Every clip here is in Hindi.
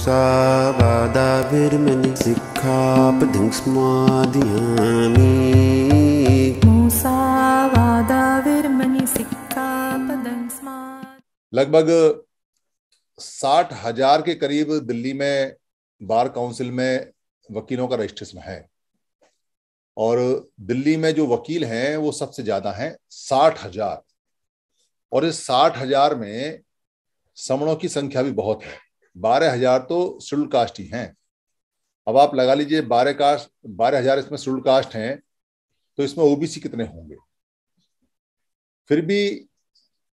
सा लगभग साठ हजार के करीब दिल्ली में बार काउंसिल में वकीलों का रजिस्ट्रेशन है और दिल्ली में जो वकील हैं वो सबसे ज्यादा हैं साठ हजार और इस साठ हजार में समणों की संख्या भी बहुत है बारह हजार तो शुल्क कास्ट ही हैं अब आप लगा लीजिए बारह कास्ट बारह हजार इसमें शुल्क कास्ट हैं तो इसमें ओबीसी कितने होंगे फिर भी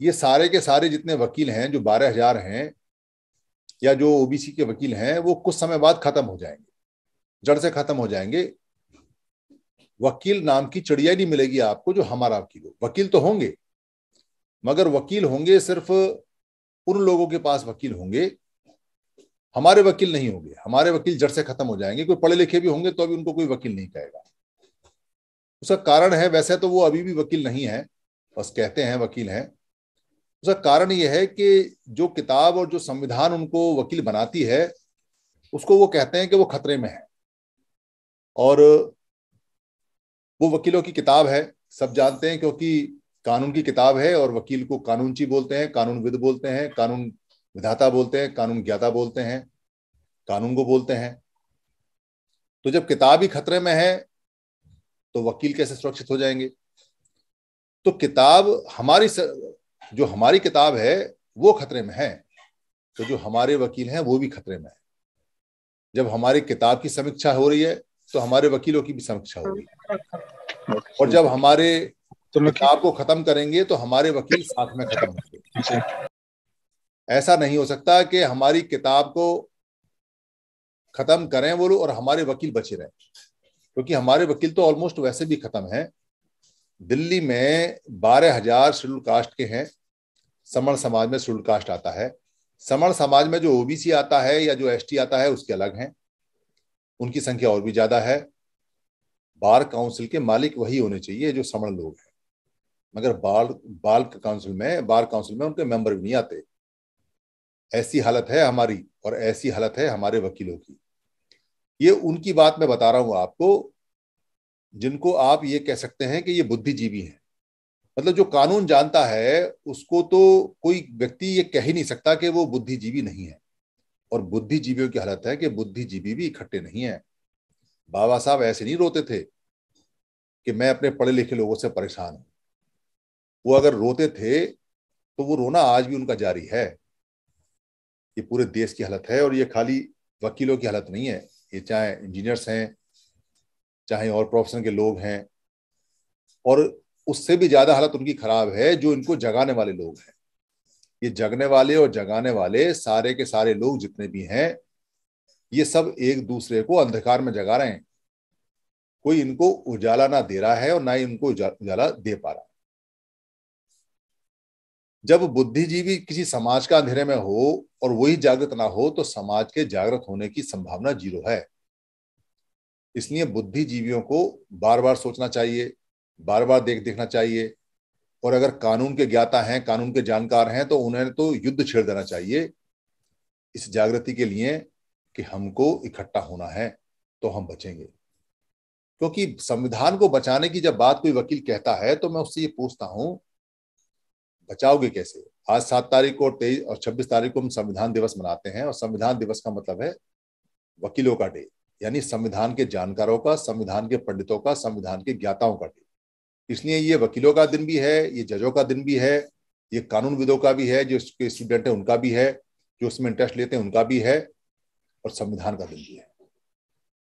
ये सारे के सारे जितने वकील हैं जो बारह हजार हैं या जो ओबीसी के वकील हैं वो कुछ समय बाद खत्म हो जाएंगे जड़ से खत्म हो जाएंगे वकील नाम की चिड़िया नहीं मिलेगी आपको जो हमारा वकील हो वकील तो होंगे मगर वकील होंगे सिर्फ उन लोगों के पास वकील होंगे हमारे वकील नहीं होंगे हमारे वकील जड़ से खत्म हो जाएंगे कोई पढ़े लिखे भी होंगे तो अभी उनको कोई वकील नहीं कहेगा उसका कारण है वैसे तो वो अभी भी वकील नहीं है बस कहते हैं वकील हैं उसका कारण यह है कि जो किताब और जो संविधान उनको वकील बनाती है उसको वो कहते हैं कि वो खतरे में है और वो वकीलों की किताब है सब जानते हैं क्योंकि कानून की किताब है और वकील को कानूनची बोलते हैं कानूनविद बोलते हैं कानून विधाता बोलते हैं कानून ज्ञाता बोलते हैं कानून को बोलते हैं तो जब किताब ही खतरे में है तो वकील कैसे सुरक्षित हो जाएंगे तो किताब हमारी सर, जो हमारी किताब है वो खतरे में है तो जो हमारे वकील हैं वो भी खतरे में है जब हमारी किताब की समीक्षा हो रही है तो हमारे वकीलों की भी समीक्षा हो रही है और जब हमारे तो किताब को खत्म करेंगे तो हमारे वकील साथ में खत्म होंगे ऐसा नहीं हो सकता कि हमारी किताब को खत्म करें वो लोग और हमारे वकील बचे रहें क्योंकि हमारे वकील तो ऑलमोस्ट वैसे भी खत्म हैं दिल्ली में बारह हजार शेड्यूल कास्ट के हैं समण समाज में शेड्यूल कास्ट आता है समण समाज में जो ओबीसी आता है या जो एसटी आता है उसके अलग हैं उनकी संख्या और भी ज्यादा है बार काउंसिल के मालिक वही होने चाहिए जो समण लोग हैं मगर बाल बाल काउंसिल में बार काउंसिल में उनके मेंबर भी नहीं आते ऐसी हालत है हमारी और ऐसी हालत है हमारे वकीलों की ये उनकी बात मैं बता रहा हूं आपको जिनको आप ये कह सकते हैं कि ये बुद्धिजीवी हैं मतलब जो कानून जानता है उसको तो कोई व्यक्ति ये कह ही नहीं सकता कि वो बुद्धिजीवी नहीं है और बुद्धिजीवियों की हालत है कि बुद्धिजीवी भी इकट्ठे नहीं है बाबा साहब ऐसे नहीं रोते थे कि मैं अपने पढ़े लिखे लोगों से परेशान हूं वो अगर रोते थे तो वो रोना आज भी उनका जारी है ये पूरे देश की हालत है और ये खाली वकीलों की हालत नहीं है ये चाहे इंजीनियर्स हैं चाहे और प्रोफेशन के लोग हैं और उससे भी ज्यादा हालत उनकी खराब है जो इनको जगाने वाले लोग हैं ये जगने वाले और जगाने वाले सारे के सारे लोग जितने भी हैं ये सब एक दूसरे को अंधकार में जगा रहे हैं कोई इनको उजाला ना दे रहा है और ना ही इनको उजाला दे पा रहा जब बुद्धिजीवी किसी समाज का अंधेरे में हो और वही जागृत ना हो तो समाज के जागृत होने की संभावना जीरो है इसलिए बुद्धिजीवियों को बार बार सोचना चाहिए बार बार देख देखना चाहिए और अगर कानून के ज्ञाता हैं कानून के जानकार हैं तो उन्हें तो युद्ध छेड़ देना चाहिए इस जागृति के लिए कि हमको इकट्ठा होना है तो हम बचेंगे क्योंकि संविधान को बचाने की जब बात कोई वकील कहता है तो मैं उससे ये पूछता हूं बचाओगे कैसे आज सात तारीख को तेईस और छब्बीस तारीख को हम संविधान दिवस मनाते हैं और संविधान दिवस का मतलब है वकीलों का डे यानी संविधान के जानकारों का संविधान के पंडितों का संविधान के ज्ञाताओं का डे इसलिए ये वकीलों का दिन भी है ये जजों का दिन भी है ये कानूनविदों का भी है जो इसके स्टूडेंट हैं उनका भी है जो उसमें इंटरेस्ट लेते हैं उनका भी है और संविधान का दिन भी है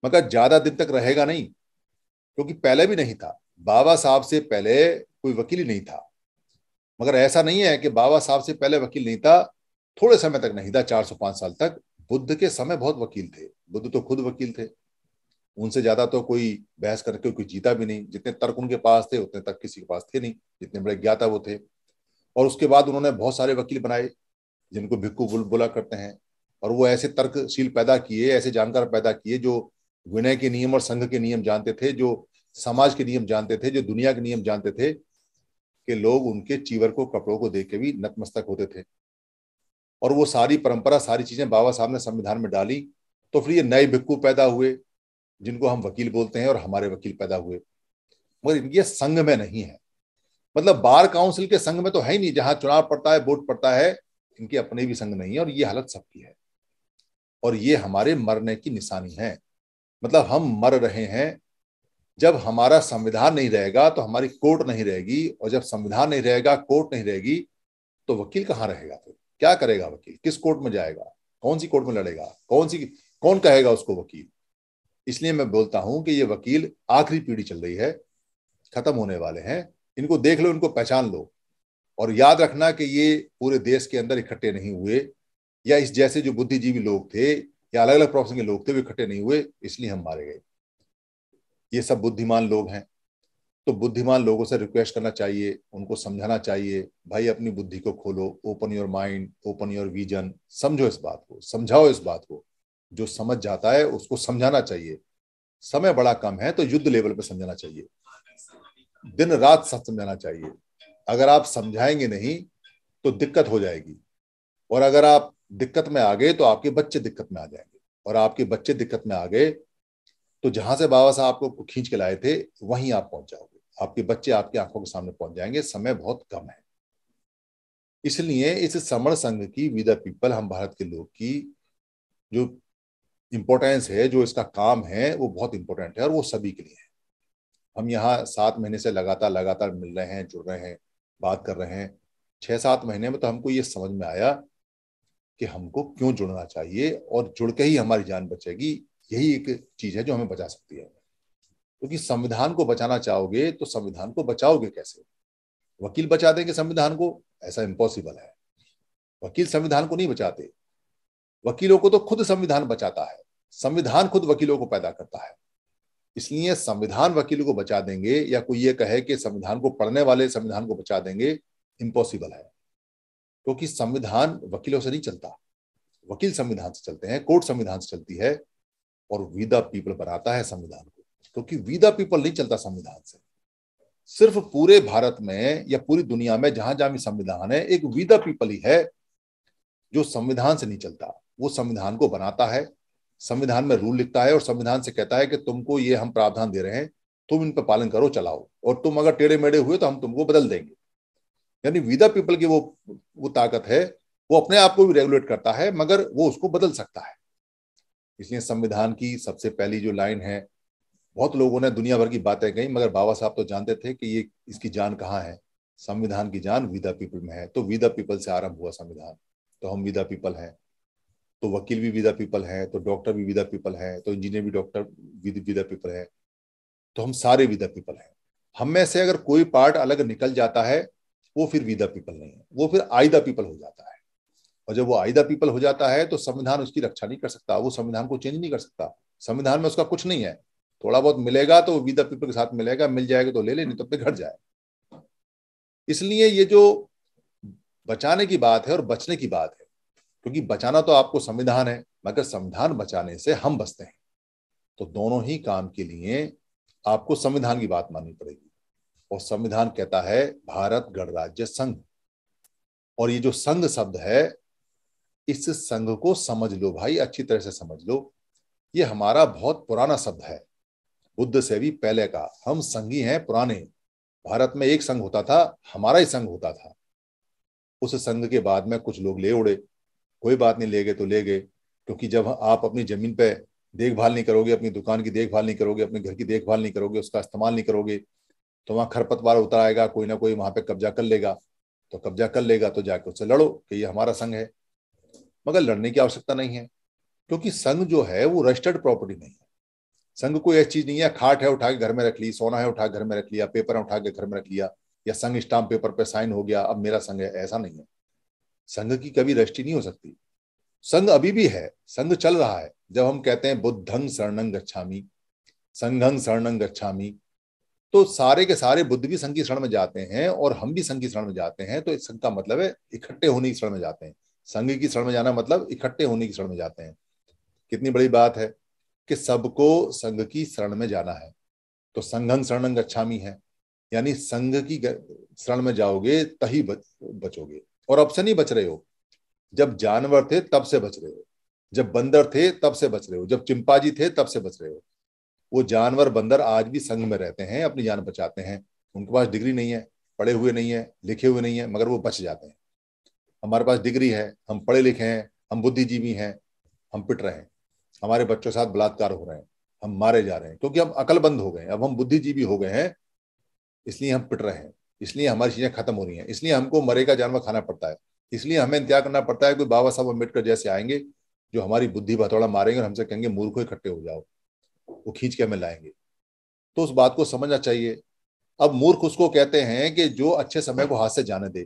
मगर ज्यादा दिन तक रहेगा नहीं क्योंकि पहले भी नहीं था बाबा साहब से पहले कोई वकील ही नहीं था मगर ऐसा नहीं है कि बाबा साहब से पहले वकील नहीं था थोड़े समय तक नहीं था चार सौ पांच साल तक बुद्ध के समय बहुत वकील थे बुद्ध तो खुद वकील थे उनसे ज्यादा तो कोई बहस करके कोई जीता भी नहीं जितने तर्क उनके पास थे उतने तक किसी के पास थे नहीं जितने बड़े ज्ञाता वो थे और उसके बाद उन्होंने बहुत सारे वकील बनाए जिनको भिक्कू बुल बोला करते हैं और वो ऐसे तर्कशील पैदा किए ऐसे जानकार पैदा किए जो विनय के नियम और संघ के नियम जानते थे जो समाज के नियम जानते थे जो दुनिया के नियम जानते थे कि लोग उनके चीवर को कपड़ों को देख के भी नतमस्तक होते थे और वो सारी परंपरा सारी चीजें बाबा साहब ने संविधान में डाली तो फिर ये नए भिक्कू पैदा हुए जिनको हम वकील बोलते हैं और हमारे वकील पैदा हुए मगर इनके संघ में नहीं है मतलब बार काउंसिल के संघ में तो है ही नहीं जहां चुनाव पड़ता है वोट पड़ता है इनके अपने भी संघ नहीं है और ये हालत सबकी है और ये हमारे मरने की निशानी है मतलब हम मर रहे हैं जब हमारा संविधान नहीं रहेगा तो हमारी कोर्ट नहीं रहेगी और जब संविधान नहीं रहेगा कोर्ट नहीं रहेगी तो वकील कहाँ रहेगा फिर क्या करेगा वकील किस कोर्ट में जाएगा कौन सी कोर्ट में लड़ेगा कौन सी कौन कहेगा उसको वकील इसलिए मैं बोलता हूं कि ये वकील आखिरी पीढ़ी चल रही है खत्म होने वाले हैं इनको देख लो इनको पहचान लो और याद रखना कि ये पूरे देश के अंदर इकट्ठे नहीं हुए या इस जैसे जो बुद्धिजीवी लोग थे या अलग अलग प्रोफेशन के लोग थे वे इकट्ठे नहीं हुए इसलिए हम मारे गए ये सब बुद्धिमान लोग हैं तो बुद्धिमान लोगों से रिक्वेस्ट करना चाहिए उनको समझाना चाहिए भाई अपनी बुद्धि को खोलो open your mind open your vision समझो इस बात को समझाओ इस बात को जो समझ जाता है उसको समझाना चाहिए समय बड़ा कम है तो युद्ध लेवल पर समझाना चाहिए दिन रात समझाना चाहिए अगर आप समझाएंगे नहीं तो दिक्कत हो जाएगी और अगर आप दिक्कत में आ गए तो आपके बच्चे दिक्कत में आ जाएंगे और आपके बच्चे दिक्कत में आ गए तो जहां से बाबा साहब आपको खींच के लाए थे वहीं आप पहुंच जाओगे आपके बच्चे आपकी आंखों के सामने पहुंच जाएंगे समय बहुत कम है इसलिए इस समण संघ की विद पीपल हम भारत के लोग की जो इम्पोर्टेंस है जो इसका काम है वो बहुत इंपॉर्टेंट है और वो सभी के लिए है हम यहाँ सात महीने से लगातार लगातार मिल रहे हैं जुड़ रहे हैं बात कर रहे हैं छह सात महीने में तो हमको ये समझ में आया कि हमको क्यों जुड़ना चाहिए और जुड़ के ही हमारी जान बचेगी यही एक चीज है जो हमें बचा सकती है क्योंकि तो संविधान को बचाना चाहोगे तो संविधान को बचाओगे कैसे वकील बचा देंगे संविधान को ऐसा इम्पॉसिबल है वकील संविधान को नहीं बचाते वकीलों को तो खुद संविधान बचाता है संविधान खुद वकीलों को पैदा करता है इसलिए संविधान वकीलों को बचा देंगे या कोई ये कहे कि संविधान को पढ़ने वाले संविधान को बचा देंगे इम्पॉसिबल है क्योंकि तो संविधान वकीलों से नहीं चलता वकील संविधान से चलते हैं कोर्ट संविधान से चलती है और वी द पीपल बनाता है संविधान को क्योंकि वी द पीपल नहीं चलता संविधान से सिर्फ पूरे भारत में या पूरी दुनिया में जहां जहां भी संविधान है एक वी द पीपल ही है जो संविधान से नहीं चलता वो संविधान को बनाता है संविधान में रूल लिखता है और संविधान से कहता है कि तुमको ये हम प्रावधान दे रहे हैं तुम इन पर पालन करो चलाओ और तुम अगर टेढ़े मेढ़े हुए तो हम तुमको बदल देंगे यानी विदा पीपल की वो वो ताकत है वो अपने आप को भी रेगुलेट करता है मगर वो उसको बदल सकता है इसलिए संविधान की सबसे पहली जो लाइन है बहुत लोगों ने दुनिया भर की बातें कही मगर बाबा साहब तो जानते थे कि ये इसकी जान कहाँ है संविधान की जान विदा पीपल में है तो विदा पीपल से आरंभ हुआ संविधान तो हम विदा पीपल हैं तो वकील भी विदा पीपल हैं तो डॉक्टर भी विदा पीपल हैं तो इंजीनियर भी डॉक्टर विदा पीपल है तो हम सारे विदा पीपल हैं हम में से अगर कोई पार्ट अलग निकल जाता है वो फिर विदा पीपल नहीं है वो फिर आई पीपल हो जाता है और जब वो आयदा पीपल हो जाता है तो संविधान उसकी रक्षा नहीं कर सकता वो संविधान को चेंज नहीं कर सकता संविधान में उसका कुछ नहीं है थोड़ा बहुत मिलेगा तो विद पीपल के साथ मिलेगा मिल जाएगा तो ले ले नहीं तो अपने घर जाए इसलिए ये जो बचाने की बात है और बचने की बात है क्योंकि बचाना तो आपको संविधान है मगर संविधान बचाने से हम बचते हैं तो दोनों ही काम के लिए आपको संविधान की बात माननी पड़ेगी और संविधान कहता है भारत गणराज्य संघ और ये जो संघ शब्द है इस संघ को समझ लो भाई अच्छी तरह से समझ लो ये हमारा बहुत पुराना शब्द है बुद्ध से भी पहले का हम संघी हैं पुराने भारत में एक संघ होता था हमारा ही संघ होता था उस संघ के बाद में कुछ लोग ले उड़े कोई बात नहीं ले गए तो ले गए क्योंकि जब आप अपनी जमीन पे देखभाल नहीं करोगे अपनी दुकान की देखभाल नहीं करोगे अपने घर की देखभाल नहीं करोगे उसका इस्तेमाल नहीं करोगे तो वहां खरपतवार उतर आएगा कोई ना कोई वहां पे कब्जा कर लेगा तो कब्जा कर लेगा तो जाकर उससे लड़ो कि ये हमारा संघ है मगर लड़ने की आवश्यकता नहीं है क्योंकि संघ जो है वो रजिस्टर्ड प्रॉपर्टी नहीं है संघ कोई ऐसी चीज नहीं है खाट है उठा के घर में रख ली सोना है उठा के घर में रख लिया पेपर है उठा के घर में रख लिया या संघ स्टाम्प पेपर पर पे साइन हो गया अब मेरा संघ है ऐसा नहीं है संघ की कभी रजिस्ट्री नहीं हो सकती संघ अभी भी है संघ चल रहा है जब हम कहते हैं बुद्धंग शरणंग गच्छामी संघंग शरणंग गच्छामी तो सारे के सारे बुद्ध भी संघ की शरण में जाते हैं और हम भी संघ की शरण में जाते हैं तो इस संघ का मतलब है इकट्ठे होने की शरण में जाते हैं संघ की शरण में जाना मतलब इकट्ठे होने की शरण में जाते हैं कितनी बड़ी बात है कि सबको संघ की शरण में जाना है तो संघंग शरण गच्छामी है यानी संघ की शरण में जाओगे तही बच, बचोगे और अब से नहीं बच रहे हो जब जानवर थे तब से बच रहे हो जब बंदर थे तब से बच रहे हो जब चिंपाजी थे तब से बच रहे हो वो जानवर बंदर आज भी संघ में रहते हैं अपनी जान बचाते हैं उनके पास डिग्री नहीं है पढ़े हुए नहीं है लिखे हुए नहीं है मगर वो बच जाते हैं हमारे पास डिग्री है हम पढ़े लिखे हैं हम बुद्धिजीवी हैं हम पिट रहे हैं हमारे बच्चों के साथ बलात्कार हो रहे हैं हम मारे जा रहे हैं क्योंकि हम अकलबंद हो गए अब हम बुद्धिजीवी हो गए हैं इसलिए हम पिट रहे हैं इसलिए हमारी चीजें खत्म हो रही हैं इसलिए हमको मरे का जानवर खाना पड़ता है इसलिए हमें इंतजार करना पड़ता है कोई बाबा साहब अम्बेडकर जैसे आएंगे जो हमारी बुद्धि भथौड़ा मारेंगे और हमसे कहेंगे मूर्खों इकट्ठे हो जाओ वो खींच के हमें लाएंगे तो उस बात को समझना चाहिए अब मूर्ख उसको कहते हैं कि जो अच्छे समय को हाथ से जाने दे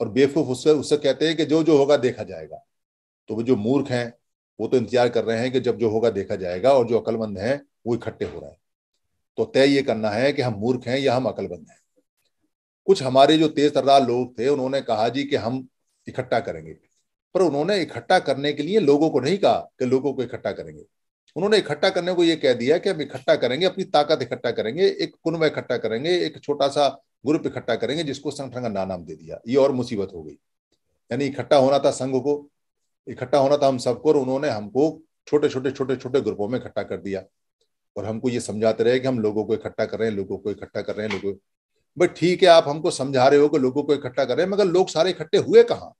और बेवकूफ उससे उससे कहते हैं कि जो जो होगा देखा जाएगा तो वो जो मूर्ख हैं वो तो इंतजार कर रहे हैं कि जब जो होगा देखा जाएगा और जो अकलमंद हैं वो इकट्ठे हो रहे हैं तो तय ये करना है कि हम मूर्ख हैं या हम अकलमंद हैं कुछ हमारे जो तेज तरदार लोग थे उन्होंने कहा जी कि हम इकट्ठा करेंगे पर उन्होंने इकट्ठा करने के लिए लोगों को नहीं कहा कि लोगों को इकट्ठा करेंगे उन्होंने इकट्ठा करने को यह कह दिया कि हम इकट्ठा करेंगे अपनी ताकत इकट्ठा करेंगे एक कुनवा इकट्ठा करेंगे एक छोटा सा ग्रुप इकट्ठा करेंगे जिसको संगठन का ना नाम दे दिया ये और मुसीबत हो गई यानी इकट्ठा होना था संघ को इकट्ठा होना था हम सबको और उन्होंने हमको छोटे छोटे छोटे छोटे ग्रुपों में इकट्ठा कर दिया और हमको ये समझाते रहे कि हम लोगों को इकट्ठा कर रहे हैं लोगों को इकट्ठा कर रहे हैं लोगों भाई ठीक है आप हमको समझा रहे हो कि लोगों को इकट्ठा कर रहे हैं मगर लोग सारे इकट्ठे हुए कहाँ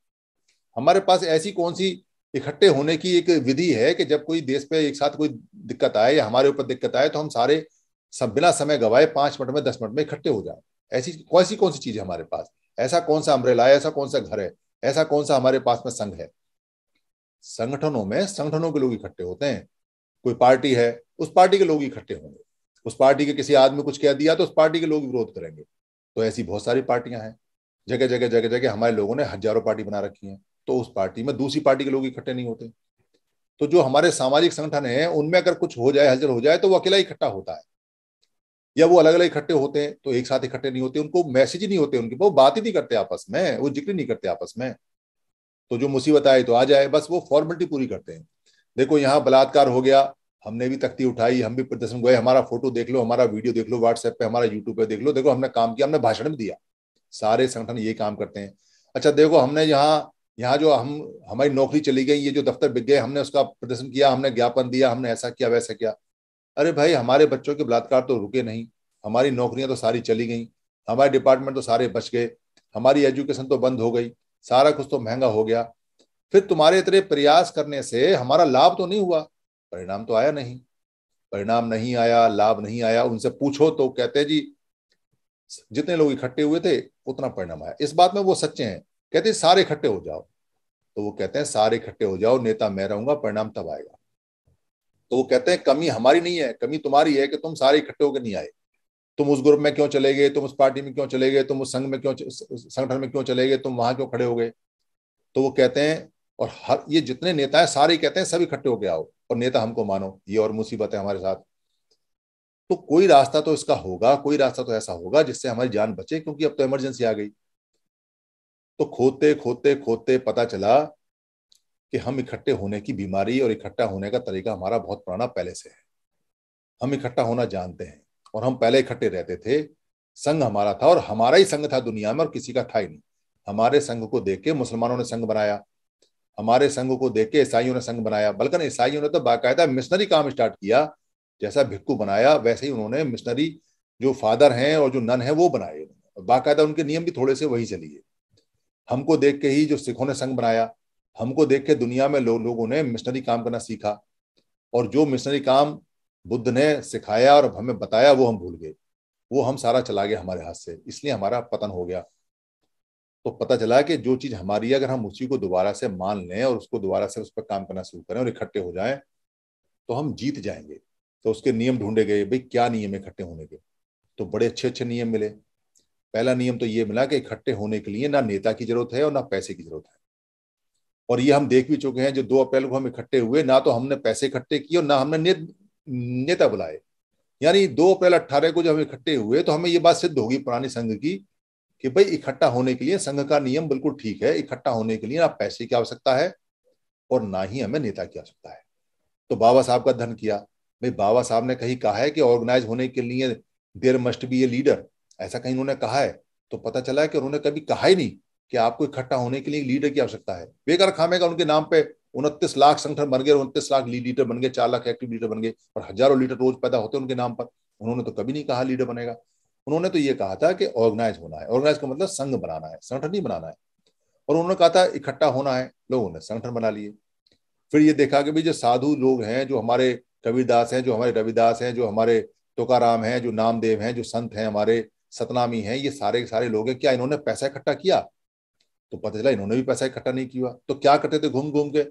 हमारे पास ऐसी कौन सी इकट्ठे होने की एक विधि है कि जब कोई देश पे एक साथ कोई दिक्कत आए या हमारे ऊपर दिक्कत आए तो हम सारे सब बिना समय गवाए पांच मिनट में दस मिनट में इकट्ठे हो जाए ऐसी ऐसी कौन सी चीज है हमारे पास ऐसा कौन सा अम्ब्रेला है ऐसा कौन सा घर है ऐसा कौन सा हमारे पास में संघ है संगठनों में संगठनों के लोग इकट्ठे होते हैं कोई पार्टी है उस पार्टी के लोग इकट्ठे होंगे उस पार्टी के किसी आदमी कुछ कह दिया तो उस पार्टी के लोग विरोध करेंगे तो ऐसी बहुत सारी पार्टियां हैं जगह जगह जगह जगह हमारे लोगों ने हजारों पार्टी बना रखी है तो उस पार्टी में दूसरी पार्टी के लोग इकट्ठे नहीं होते तो जो हमारे सामाजिक संगठन है उनमें अगर कुछ हो जाए हलचल हो जाए तो वो अकेला इकट्ठा होता है या वो अलग अलग इकट्ठे होते हैं तो एक साथ इकट्ठे नहीं होते उनको मैसेज ही नहीं होते उनके वो बात ही नहीं करते आपस में वो जिक्र नहीं करते आपस में तो जो मुसीबत आए तो आ जाए बस वो फॉर्मेलिटी पूरी करते हैं देखो यहाँ बलात्कार हो गया हमने भी तख्ती उठाई हम भी प्रदर्शन गए हमारा फोटो देख लो हमारा वीडियो देख लो व्हाट्सएप पे हमारा यूट्यूब पे देख लो देखो हमने काम किया हमने भाषण भी दिया सारे संगठन ये काम करते हैं अच्छा देखो हमने यहाँ यहाँ जो हम हमारी नौकरी चली गई ये जो दफ्तर बिक गए हमने उसका प्रदर्शन किया हमने ज्ञापन दिया हमने ऐसा किया वैसा किया अरे भाई हमारे बच्चों के बलात्कार तो रुके नहीं हमारी नौकरियां तो सारी चली गई हमारे डिपार्टमेंट तो सारे बच गए हमारी एजुकेशन तो बंद हो गई सारा कुछ तो महंगा हो गया फिर तुम्हारे इतने प्रयास करने से हमारा लाभ तो नहीं हुआ परिणाम तो आया नहीं परिणाम नहीं आया लाभ नहीं आया उनसे पूछो तो कहते हैं जी जितने लोग इकट्ठे हुए थे उतना परिणाम आया इस बात में वो सच्चे हैं कहते सारे इकट्ठे हो जाओ तो वो कहते हैं सारे इकट्ठे हो जाओ नेता मैं रहूंगा परिणाम तब आएगा तो वो कहते हैं कमी हमारी नहीं है कमी तुम्हारी है कि तुम सारे इकट्ठे होकर नहीं आए तुम उस ग्रुप में क्यों चले गए तुम उस पार्टी में क्यों चले गए तुम उस संघ में क्यों संगठन में क्यों चले गए तुम वहां क्यों खड़े हो गए तो वो कहते हैं और हर ये जितने नेता है सारे कहते हैं सब इकट्ठे होके आओ और नेता हमको मानो ये और मुसीबत है हमारे साथ तो कोई रास्ता तो इसका होगा कोई रास्ता तो ऐसा होगा जिससे हमारी जान बचे क्योंकि अब तो इमरजेंसी आ गई तो खोते खोते खोते पता चला कि हम इकट्ठे होने की बीमारी और इकट्ठा होने का तरीका हमारा बहुत पुराना पहले से है हम इकट्ठा होना जानते हैं और हम पहले इकट्ठे रहते थे संघ हमारा था और हमारा ही संघ था दुनिया में और किसी का था ही नहीं हमारे संघ को देख के मुसलमानों ने संघ बनाया हमारे संघ को देख के ईसाइयों ने संघ बनाया बल्कि ईसाइयों ने तो बाकायदा मिशनरी काम स्टार्ट किया जैसा भिक्कू बनाया वैसे ही उन्होंने मिशनरी जो फादर हैं और जो नन है वो बनाए बाकायदा उनके नियम भी थोड़े से वही चलिए हमको देख के ही जो सिखों ने संघ बनाया हमको देख के दुनिया में लो, लोगों ने मिशनरी काम करना सीखा और जो मिशनरी काम बुद्ध ने सिखाया और हमें बताया वो हम भूल गए वो हम सारा चला गया हमारे हाथ से इसलिए हमारा पतन हो गया तो पता चला कि जो चीज हमारी अगर हम उसी को दोबारा से मान लें और उसको दोबारा से उस पर काम करना शुरू करें और इकट्ठे हो जाएं तो हम जीत जाएंगे तो उसके नियम ढूंढे गए भाई क्या नियम है इकट्ठे होने के तो बड़े अच्छे अच्छे नियम मिले पहला नियम तो ये मिला कि इकट्ठे होने के लिए ना नेता की जरूरत है और ना पैसे की जरूरत है और ये हम देख भी चुके हैं जो दो अप्रैल को हम इकट्ठे हुए ना तो हमने पैसे इकट्ठे किए और ना हमने ने, नेता बुलाए यानी दो अप्रैल अट्ठारह को जब हम इकट्ठे हुए तो हमें ये बात सिद्ध होगी पुराने संघ की कि भाई इकट्ठा होने के लिए संघ का नियम बिल्कुल ठीक है इकट्ठा होने के लिए ना पैसे की आवश्यकता है और ना ही हमें नेता की आवश्यकता है तो बाबा साहब का धन किया भाई बाबा साहब ने कहीं कहा है कि ऑर्गेनाइज होने के लिए there must be a leader ऐसा कहीं उन्होंने कहा है तो पता चला है कि उन्होंने कभी कहा ही नहीं कि आपको इकट्ठा होने के लिए लीडर की आवश्यकता है बेकार खामे का उनके नाम पे उनतीस लाख संगठन बन गए उनतीस लाख लीडर बन गए चार लाख एक्टिव लीडर बन गए और हजारों लीडर रोज पैदा होते हैं उनके नाम पर उन्होंने तो कभी नहीं कहा लीडर बनेगा उन्होंने तो ये कहा था कि ऑर्गेनाइज होना है ऑर्गेनाइज का मतलब संघ बनाना है संगठन ही बनाना है और उन्होंने कहा था इकट्ठा होना है लोगों ने संगठन बना लिए फिर ये देखा कि भाई जो साधु लोग हैं जो हमारे कबीरदास हैं जो हमारे रविदास हैं जो हमारे तुकाराम हैं जो नामदेव हैं जो संत हैं हमारे सतनामी हैं ये सारे के सारे लोग हैं क्या इन्होंने पैसा इकट्ठा किया तो पता चला इन्होंने भी पैसा इकट्ठा नहीं किया तो क्या करते थे घूम घूम के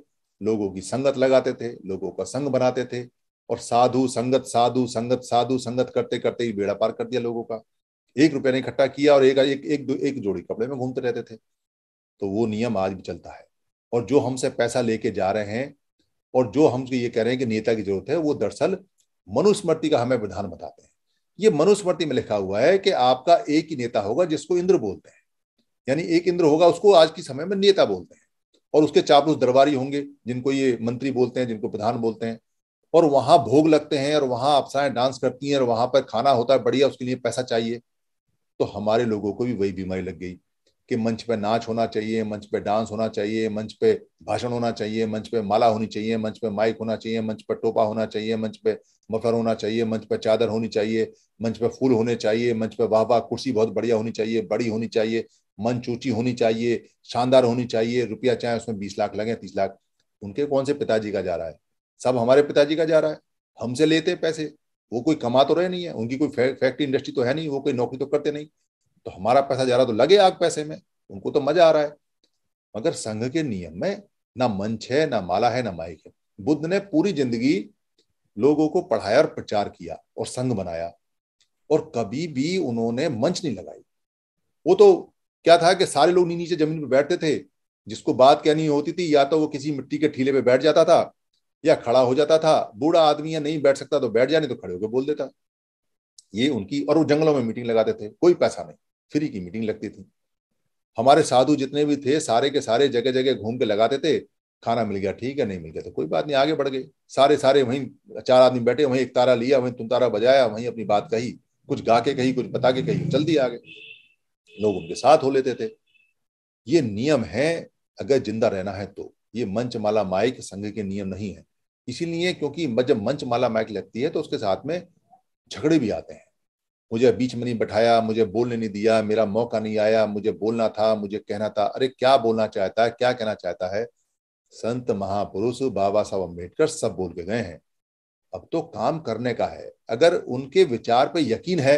लोगों की संगत लगाते थे लोगों का संग बनाते थे और साधु संगत साधु संगत साधु संगत करते करते ही बेड़ा पार कर दिया लोगों का एक रुपया ने इकट्ठा किया और एक एक एक, दो, एक जोड़ी कपड़े में घूमते रहते थे तो वो नियम आज भी चलता है और जो हमसे पैसा लेके जा रहे हैं और जो हम ये कह रहे हैं कि नेता की जरूरत है वो दरअसल मनुस्मृति का हमें विधान बताते हैं ये मनुस्मृति में लिखा हुआ है कि आपका एक ही नेता होगा जिसको इंद्र बोलते हैं यानी एक इंद्र होगा उसको आज के समय में नेता बोलते हैं और उसके चापलूस दरबारी होंगे जिनको ये मंत्री बोलते हैं जिनको प्रधान बोलते हैं और वहां भोग लगते हैं और वहां अफसाएं डांस करती हैं और वहां पर खाना होता है बढ़िया उसके लिए पैसा चाहिए तो हमारे लोगों को भी वही बीमारी लग गई कि मंच पे नाच होना चाहिए मंच पे डांस होना चाहिए मंच पे भाषण होना चाहिए मंच पे माला होनी चाहिए मंच पे माइक होना चाहिए मंच पर टोपा होना चाहिए मंच पे मफर होना चाहिए मंच पे चादर होनी चाहिए मंच पे फूल होने चाहिए मंच पे वाह वाह कुर्सी बहुत बढ़िया होनी चाहिए बड़ी होनी चाहिए मन ऊंची होनी चाहिए शानदार होनी चाहिए रुपया चाहे उसमें बीस लाख लगे तीस लाख उनके कौन से पिताजी का जा रहा है सब हमारे पिताजी का जा रहा है हमसे लेते पैसे वो कोई कमा तो रहे नहीं है उनकी कोई फैक्ट्री इंडस्ट्री तो है नहीं वो कोई नौकरी तो करते नहीं तो हमारा पैसा जा रहा तो लगे आग पैसे में उनको तो मजा आ रहा है मगर संघ के नियम में ना मंच है ना माला है ना माइक है बुद्ध ने पूरी जिंदगी लोगों को पढ़ाया और प्रचार किया और संघ बनाया और कभी भी उन्होंने मंच नहीं लगाई वो तो क्या था कि सारे लोग नीचे जमीन पर बैठते थे जिसको बात कहनी होती थी या तो वो किसी मिट्टी के ठीले पे बैठ जाता था या खड़ा हो जाता था बूढ़ा आदमी या नहीं बैठ सकता तो बैठ जाने तो खड़े होकर बोल देता ये उनकी और वो जंगलों में मीटिंग लगाते थे कोई पैसा नहीं फ्री की मीटिंग लगती थी हमारे साधु जितने भी थे सारे के सारे जगह जगह घूम के लगाते थे खाना मिल गया ठीक है नहीं मिल गया तो कोई बात नहीं आगे बढ़ गए सारे सारे वहीं चार आदमी बैठे वहीं एक तारा लिया वहीं तुम तारा बजाया वहीं अपनी बात कही कुछ गा के कही कुछ बता के कही जल्दी आ गए लोग उनके साथ हो लेते थे ये नियम है अगर जिंदा रहना है तो ये मंचमाला माइक संघ के नियम नहीं है इसीलिए क्योंकि जब मंचमाला माइक लगती है तो उसके साथ में झगड़े भी आते हैं मुझे बीच में नहीं बैठाया मुझे बोलने नहीं दिया मेरा मौका नहीं आया मुझे बोलना था मुझे कहना था अरे क्या बोलना चाहता है क्या कहना चाहता है संत महापुरुष बाबा साहब अम्बेडकर सब बोल के गए हैं अब तो काम करने का है अगर उनके विचार पर यकीन है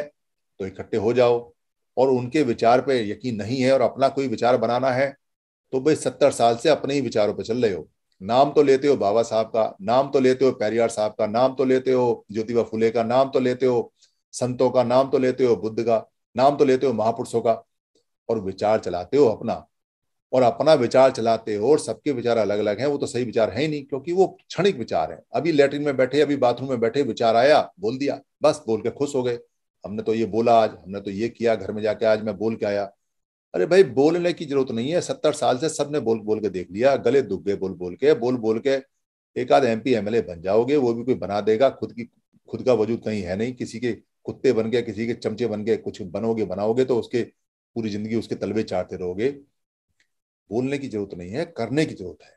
तो इकट्ठे हो जाओ और उनके विचार पे यकीन नहीं है और अपना कोई विचार बनाना है तो भाई सत्तर साल से अपने ही विचारों पे चल रहे हो नाम तो लेते हो बाबा साहब का नाम तो लेते हो पैरियार साहब का नाम तो लेते हो ज्योतिबा फुले का नाम तो लेते हो संतों का नाम तो लेते हो बुद्ध का नाम तो लेते हो महापुरुषों का और विचार चलाते हो अपना और अपना विचार चलाते हो और सबके विचार अलग अलग हैं वो तो सही विचार है ही नहीं क्योंकि वो क्षणिक विचार है अभी लेटरिन में बैठे अभी बाथरूम में बैठे विचार आया बोल दिया बस बोल के खुश हो गए हमने तो ये बोला आज हमने तो ये किया घर में जाके आज मैं बोल के आया अरे भाई बोलने की जरूरत नहीं है सत्तर साल से सबने बोल बोल के देख लिया गले दुख गए बोल बोल के बोल बोल के एक आध एम पी बन जाओगे वो भी कोई बना देगा खुद की खुद का वजूद कहीं है नहीं किसी के कुत्ते बन गए किसी के चमचे बन गए कुछ बनोगे बनाओगे तो उसके पूरी जिंदगी उसके तलबे चाटते रहोगे बोलने की जरूरत नहीं है करने की जरूरत है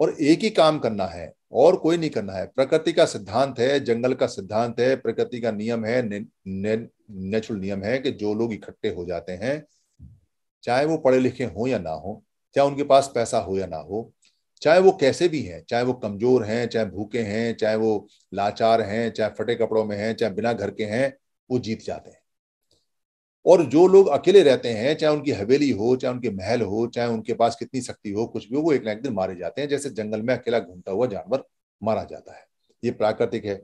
और एक ही काम करना है और कोई नहीं करना है प्रकृति का सिद्धांत है जंगल का सिद्धांत है प्रकृति का नियम है ने, ने, नेचुरल नियम है कि जो लोग इकट्ठे हो जाते हैं चाहे वो पढ़े लिखे हों या ना हो चाहे उनके पास पैसा हो या ना हो चाहे वो कैसे भी हैं चाहे वो कमजोर हैं चाहे भूखे हैं चाहे वो लाचार हैं चाहे फटे कपड़ों में हैं चाहे बिना घर के हैं वो जीत जाते हैं और जो लोग अकेले रहते हैं चाहे उनकी हवेली हो चाहे उनके महल हो चाहे उनके पास कितनी शक्ति हो कुछ भी हो वो एक ना एक दिन मारे जाते हैं जैसे जंगल में अकेला घूमता हुआ जानवर मारा जाता है ये प्राकृतिक है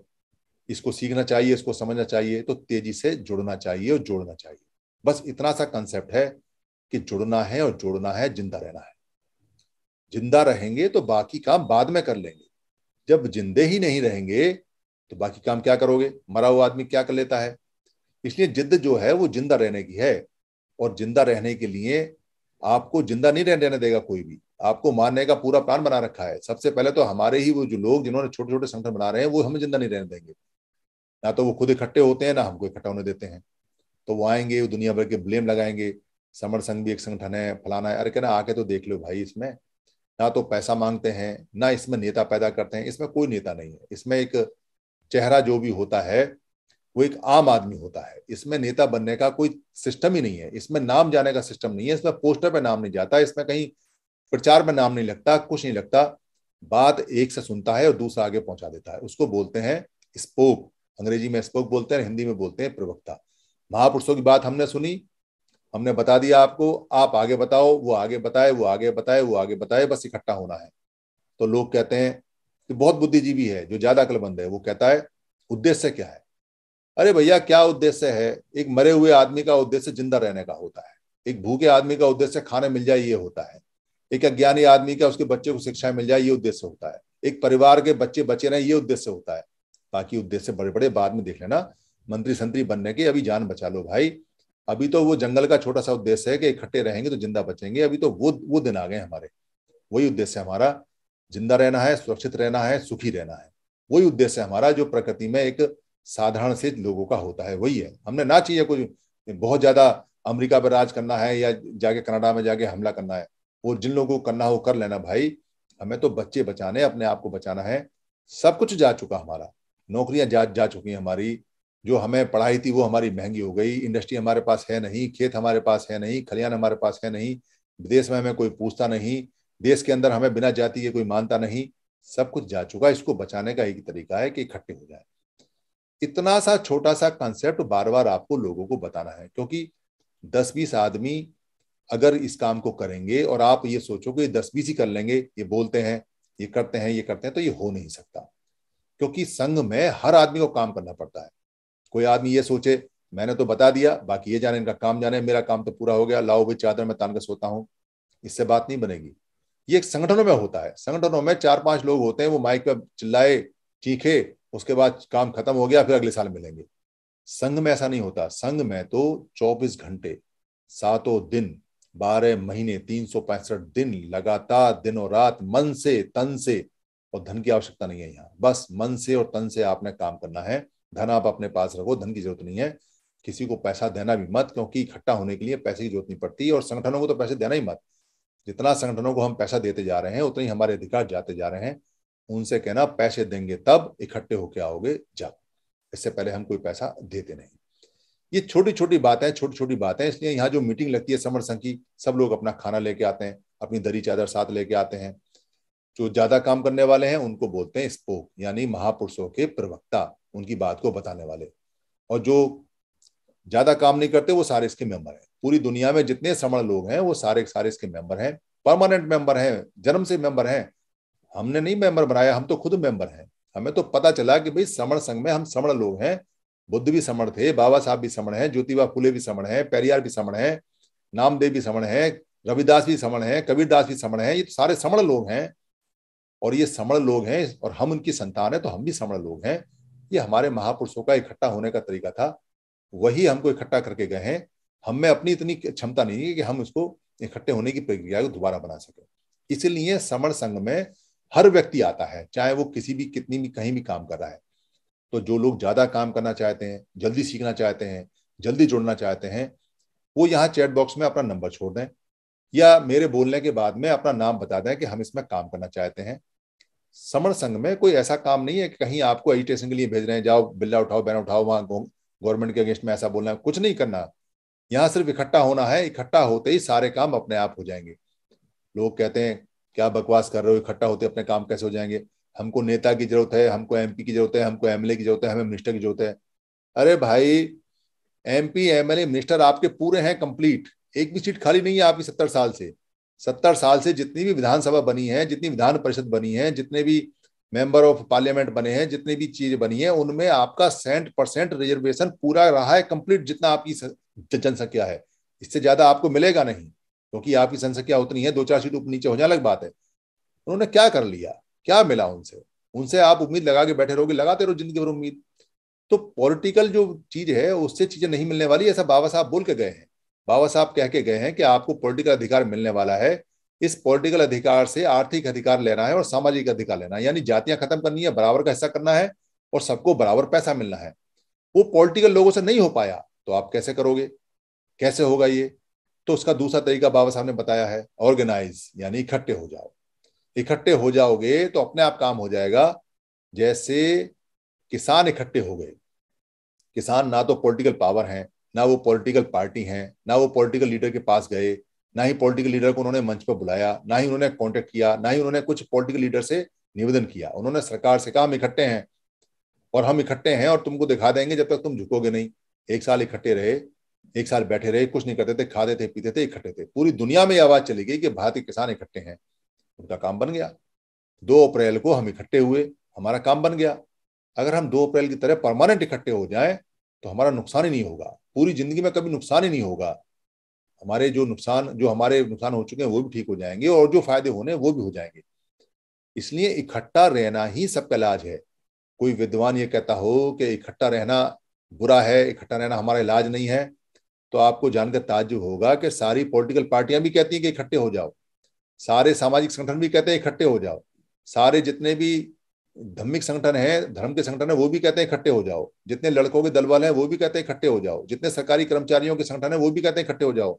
इसको सीखना चाहिए इसको समझना चाहिए तो तेजी से जुड़ना चाहिए और जोड़ना चाहिए बस इतना सा कंसेप्ट है कि जुड़ना है और जोड़ना है जिंदा रहना है जिंदा रहेंगे तो बाकी काम बाद में कर लेंगे जब जिंदे ही नहीं रहेंगे तो बाकी काम क्या करोगे मरा हुआ आदमी क्या कर लेता है इसलिए जिद जो है वो जिंदा रहने की है और जिंदा रहने के लिए आपको जिंदा नहीं रहने देगा कोई भी आपको मारने का पूरा प्लान बना रखा है सबसे पहले तो हमारे ही वो जो लोग जिन्होंने छोटे छोटे संगठन बना रहे हैं वो हमें जिंदा नहीं रहने देंगे ना तो वो खुद इकट्ठे होते हैं ना हमको इकट्ठा होने देते हैं तो वो आएंगे दुनिया भर के ब्लेम लगाएंगे समर संघ भी एक संगठन है फलाना है अरे कहना आके तो देख लो भाई इसमें ना तो पैसा मांगते हैं ना इसमें नेता पैदा करते हैं इसमें कोई नेता नहीं है इसमें एक चेहरा जो भी होता है वो एक आम आदमी होता है इसमें नेता बनने का कोई सिस्टम ही नहीं है इसमें नाम जाने का सिस्टम नहीं है इसमें पोस्टर पे नाम नहीं जाता इसमें कहीं प्रचार में नाम नहीं लगता कुछ नहीं लगता बात एक से सुनता है और दूसरा आगे पहुंचा देता है उसको बोलते हैं स्पोक अंग्रेजी में स्पोक बोलते हैं हिंदी में बोलते हैं प्रवक्ता महापुरुषों की बात हमने सुनी हमने बता दिया आपको आप आगे बताओ वो आगे बताए वो आगे बताए वो आगे बताए बस इकट्ठा होना है तो लोग कहते हैं कि तो बहुत बुद्धिजीवी है जो ज्यादा अकलमंद है वो कहता है उद्देश्य क्या है अरे भैया क्या उद्देश्य है एक मरे हुए आदमी का उद्देश्य जिंदा रहने का होता है एक भूखे आदमी का उद्देश्य खाने मिल जाए ये होता है एक अज्ञानी आदमी का उसके बच्चे को शिक्षा मिल जाए ये उद्देश्य होता है एक परिवार के बच्चे बचे रहे ये उद्देश्य होता है बाकी उद्देश्य बड़े बड़े बाद में देख लेना मंत्री संतरी बनने के अभी जान बचा लो भाई अभी तो वो जंगल का छोटा सा उद्देश्य है कि इकट्ठे रहेंगे तो जिंदा बचेंगे अभी तो वो वो दिन आ गए हमारे वही उद्देश्य हमारा जिंदा रहना है सुरक्षित रहना है सुखी रहना है वही उद्देश्य हमारा जो प्रकृति में एक साधारण से लोगों का होता है वही है हमने ना चाहिए कुछ बहुत ज्यादा अमेरिका पर राज करना है या जाके कनाडा में जाके हमला करना है वो जिन लोगों को करना हो कर लेना भाई हमें तो बच्चे बचाने अपने आप को बचाना है सब कुछ जा चुका हमारा नौकरियां जा जा चुकी हैं हमारी जो हमें पढ़ाई थी वो हमारी महंगी हो गई इंडस्ट्री हमारे पास है नहीं खेत हमारे पास है नहीं खलियान हमारे पास है नहीं विदेश में हमें कोई पूछता नहीं देश के अंदर हमें बिना जाति के कोई मानता नहीं सब कुछ जा चुका इसको बचाने का एक तरीका है कि इकट्ठे हो जाए इतना सा छोटा सा कंसेप्ट बार बार आपको लोगों को बताना है क्योंकि दस बीस आदमी अगर इस काम को करेंगे और आप ये सोचो कि दस बीस ही कर लेंगे ये बोलते हैं ये करते हैं ये करते हैं तो ये हो नहीं सकता क्योंकि संघ में हर आदमी को काम करना पड़ता है कोई आदमी ये सोचे मैंने तो बता दिया बाकी ये जाने इनका काम जाने मेरा काम तो पूरा हो गया लाओ भी चादर में तान कर सोता हूं इससे बात नहीं बनेगी ये संगठनों में होता है संगठनों में चार पांच लोग होते हैं वो माइक पे चिल्लाए चीखे उसके बाद काम खत्म हो गया फिर अगले साल मिलेंगे संघ में ऐसा नहीं होता संघ में तो 24 घंटे सातों दिन बारह महीने तीन दिन लगातार दिनों रात मन से तन से और धन की आवश्यकता नहीं है यहाँ बस मन से और तन से आपने काम करना है धन आप अपने पास रखो धन की जरूरत नहीं है किसी को पैसा देना भी मत क्योंकि इकट्ठा होने के लिए पैसे की जरूरत नहीं पड़ती और संगठनों को तो पैसे देना ही मत जितना संगठनों को हम पैसा देते जा रहे हैं उतने ही हमारे अधिकार जाते जा रहे हैं उनसे कहना पैसे देंगे तब इकट्ठे होके आओगे जब इससे पहले हम कोई पैसा देते नहीं ये छोटी छोटी बातें छोटी छोटी बातें इसलिए यहाँ जो मीटिंग लगती है समर संघ की सब लोग अपना खाना लेके आते हैं अपनी दरी चादर साथ लेके आते हैं जो ज्यादा काम करने वाले हैं उनको बोलते हैं स्पोक यानी महापुरुषों के प्रवक्ता उनकी बात को बताने वाले और जो ज्यादा काम नहीं करते वो सारे इसके मेंबर हैं पूरी दुनिया में जितने समण लोग हैं वो सारे सारे इसके मेंबर हैं परमानेंट मेंबर हैं जन्म से मेंबर हैं हमने नहीं मेंबर बनाया हम तो खुद मेंबर हैं हमें तो पता चला कि भाई श्रमण संघ में हम श्रमण लोग हैं बुद्ध भी समण थे बाबा साहब भी समण हैं ज्योतिबा फुले भी समण हैं पेरियार भी समण हैं नामदेव भी समण हैं रविदास भी समण हैं कबीरदास भी समण हैं ये तो सारे समण लोग हैं और ये समण लोग हैं और हम उनकी संतान है तो हम भी समण लोग हैं ये हमारे महापुरुषों का इकट्ठा होने का तरीका था वही हमको इकट्ठा करके गए हैं हम में अपनी इतनी क्षमता नहीं है कि हम उसको इकट्ठे होने की प्रक्रिया को दोबारा बना सके इसलिए समण संघ में हर व्यक्ति आता है चाहे वो किसी भी कितनी भी कहीं भी काम कर रहा है तो जो लोग ज्यादा काम करना चाहते हैं जल्दी सीखना चाहते हैं जल्दी जुड़ना चाहते हैं वो यहाँ चैट बॉक्स में अपना नंबर छोड़ दें या मेरे बोलने के बाद में अपना नाम बता दें कि हम इसमें काम करना चाहते हैं समर संघ में कोई ऐसा काम नहीं है कि कहीं आपको एजुटेशन के लिए भेज रहे हैं जाओ बिल्ला उठाओ बैन उठाओ वहां गवर्नमेंट के अगेंस्ट में ऐसा बोलना है कुछ नहीं करना यहाँ सिर्फ इकट्ठा होना है इकट्ठा होते ही सारे काम अपने आप हो जाएंगे लोग कहते हैं क्या बकवास कर रहे हो इकट्ठा होते अपने काम कैसे हो जाएंगे हमको नेता की जरूरत है हमको एमपी की जरूरत है हमको एमएलए की जरूरत है हमें मिनिस्टर की जरूरत है अरे भाई एमपी एमएलए मिनिस्टर आपके पूरे हैं कंप्लीट एक भी सीट खाली नहीं है आपकी सत्तर साल से सत्तर साल से जितनी भी विधानसभा बनी है जितनी विधान परिषद बनी है जितने भी मेंबर ऑफ पार्लियामेंट बने हैं जितनी भी चीज बनी है उनमें आपका सेंट परसेंट रिजर्वेशन पूरा रहा है कंप्लीट जितना आपकी जनसंख्या है इससे ज्यादा आपको मिलेगा नहीं क्योंकि आपकी जनसंख्या उतनी है दो चार सीट नीचे हो जाए अलग बात है उन्होंने क्या कर लिया क्या मिला उनसे उनसे आप उम्मीद लगा के बैठे रहोगे लगाते रहो जिंदगी भर उम्मीद तो पॉलिटिकल जो चीज है उससे चीजें नहीं मिलने वाली ऐसा बाबा साहब बोल के गए हैं बाबा साहब कह के गए हैं कि आपको पॉलिटिकल अधिकार मिलने वाला है इस पॉलिटिकल अधिकार से आर्थिक अधिकार लेना है और सामाजिक अधिकार लेना है यानी जातियां खत्म करनी है बराबर का हिस्सा करना है और सबको बराबर पैसा मिलना है वो पॉलिटिकल लोगों से नहीं हो पाया तो आप कैसे करोगे कैसे होगा ये तो उसका दूसरा तरीका बाबा साहब ने बताया है ऑर्गेनाइज यानी इकट्ठे हो जाओ इकट्ठे हो जाओगे तो अपने आप काम हो जाएगा जैसे किसान इकट्ठे हो गए किसान ना तो पॉलिटिकल पावर हैं ना वो पॉलिटिकल पार्टी हैं ना वो पॉलिटिकल लीडर के पास गए ना ही पॉलिटिकल लीडर को उन्होंने मंच पर बुलाया ना ही उन्होंने कॉन्टेक्ट किया ना ही उन्होंने कुछ पॉलिटिकल लीडर से निवेदन किया उन्होंने सरकार से कहा हम इकट्ठे हैं और हम इकट्ठे हैं और तुमको दिखा देंगे जब तक तुम झुकोगे नहीं एक साल इकट्ठे रहे एक साल बैठे रहे कुछ नहीं करते थे खाते थे पीते थे इकट्ठे थे पूरी दुनिया में आवाज चली गई कि भारतीय किसान इकट्ठे हैं उनका काम बन गया दो अप्रैल को हम इकट्ठे हुए हमारा काम बन गया अगर हम दो अप्रैल की तरह परमानेंट इकट्ठे हो जाए तो हमारा नुकसान ही नहीं होगा पूरी जिंदगी में कभी नुकसान ही नहीं होगा हमारे जो नुकसान जो हमारे नुकसान हो चुके हैं वो भी ठीक हो जाएंगे और जो फायदे होने वो भी हो जाएंगे इसलिए इकट्ठा रहना ही सबका इलाज है कोई विद्वान ये कहता हो कि इकट्ठा रहना बुरा है इकट्ठा रहना हमारा इलाज नहीं है तो आपको जानकर ताजुब होगा कि सारी पॉलिटिकल पार्टियां भी कहती हैं कि इकट्ठे हो जाओ सारे सामाजिक संगठन भी कहते हैं इकट्ठे हो जाओ सारे जितने भी धर्मिक संगठन है धर्म के संगठन है वो भी कहते हैं इकट्ठे हो जाओ जितने लड़कों के दलबल हैं वो भी कहते हैं इकट्ठे हो जाओ जितने सरकारी कर्मचारियों के संगठन है वो भी कहते हैं इकट्ठे हो जाओ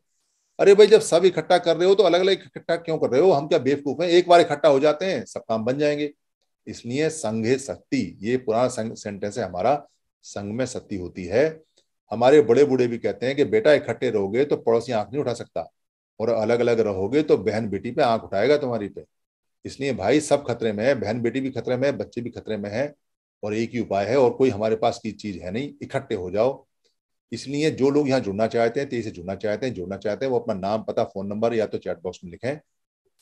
अरे भाई जब सब इकट्ठा कर रहे हो तो अलग अलग इकट्ठा क्यों कर रहे हो हम क्या बेवकूफ हैं एक बार इकट्ठा हो जाते हैं सब काम बन जाएंगे इसलिए संघ शक्ति ये पुराना सेंटेंस है हमारा संघ में शक्ति होती है हमारे बड़े बूढ़े भी कहते हैं कि बेटा इकट्ठे रहोगे तो पड़ोसी आंख नहीं उठा सकता और अलग अलग रहोगे तो बहन बेटी पे आंख उठाएगा तुम्हारी पे इसलिए भाई सब खतरे में है बहन बेटी भी खतरे में है बच्चे भी खतरे में है और एक ही उपाय है और कोई हमारे पास की चीज है नहीं इकट्ठे हो जाओ इसलिए जो लोग यहाँ जुड़ना चाहते हैं तेजी तो से जुड़ना चाहते हैं जुड़ना चाहते हैं वो अपना नाम पता फोन नंबर या तो चैट बॉक्स में लिखें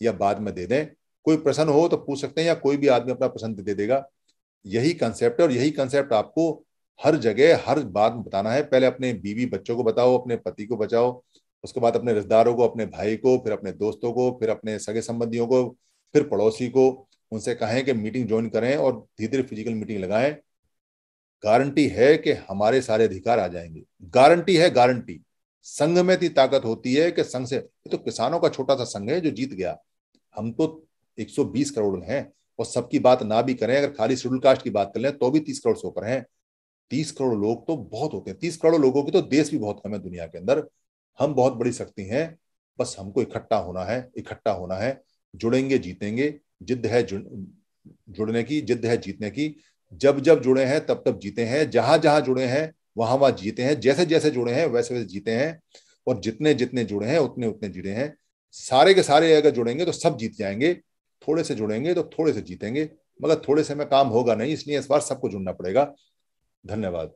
या बाद में दे दें कोई प्रसन्न हो तो पूछ सकते हैं या कोई भी आदमी अपना पसंद दे देगा यही कंसेप्ट है और यही कंसेप्ट आपको हर जगह हर बात बताना है पहले अपने बीवी बच्चों को बताओ अपने पति को बचाओ उसके बाद अपने रिश्तेदारों को अपने भाई को फिर अपने दोस्तों को फिर अपने सगे संबंधियों को फिर पड़ोसी को उनसे कहें कि मीटिंग ज्वाइन करें और धीरे धीरे फिजिकल मीटिंग लगाएं गारंटी है कि हमारे सारे अधिकार आ जाएंगे गारंटी है गारंटी संघ में इतनी ताकत होती है कि संघ से ये तो किसानों का छोटा सा संघ है जो जीत गया हम तो 120 करोड़ हैं और सबकी बात ना भी करें अगर खाली शेड्यूल कास्ट की बात कर लें तो भी 30 करोड़ से ऊपर हैं तीस करोड़ लोग तो बहुत होते हैं तीस करोड़ लोगों के तो देश भी बहुत कम है दुनिया के अंदर हम बहुत बड़ी शक्ति हैं बस हमको इकट्ठा होना है इकट्ठा होना है जुड़ेंगे जीतेंगे जिद है जुड़ने की जिद्द है जीतने की जब जब जुड़े हैं तब तब जीते हैं जहां जहां जुड़े हैं वहां वहां जीते हैं जैसे जैसे जुड़े हैं वैसे वैसे जीते हैं और जितने जितने जुड़े हैं उतने उतने जुड़े हैं सारे के सारे अगर जुड़ेंगे तो सब जीत जाएंगे थोड़े से जुड़ेंगे तो थोड़े से जीतेंगे मगर थोड़े से में काम होगा नहीं इसलिए इस बार सबको जुड़ना पड़ेगा धन्यवाद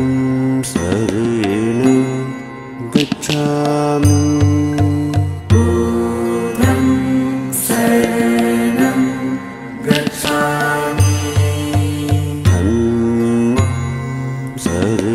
रेण गच्छामि गच्छामि हरि सरे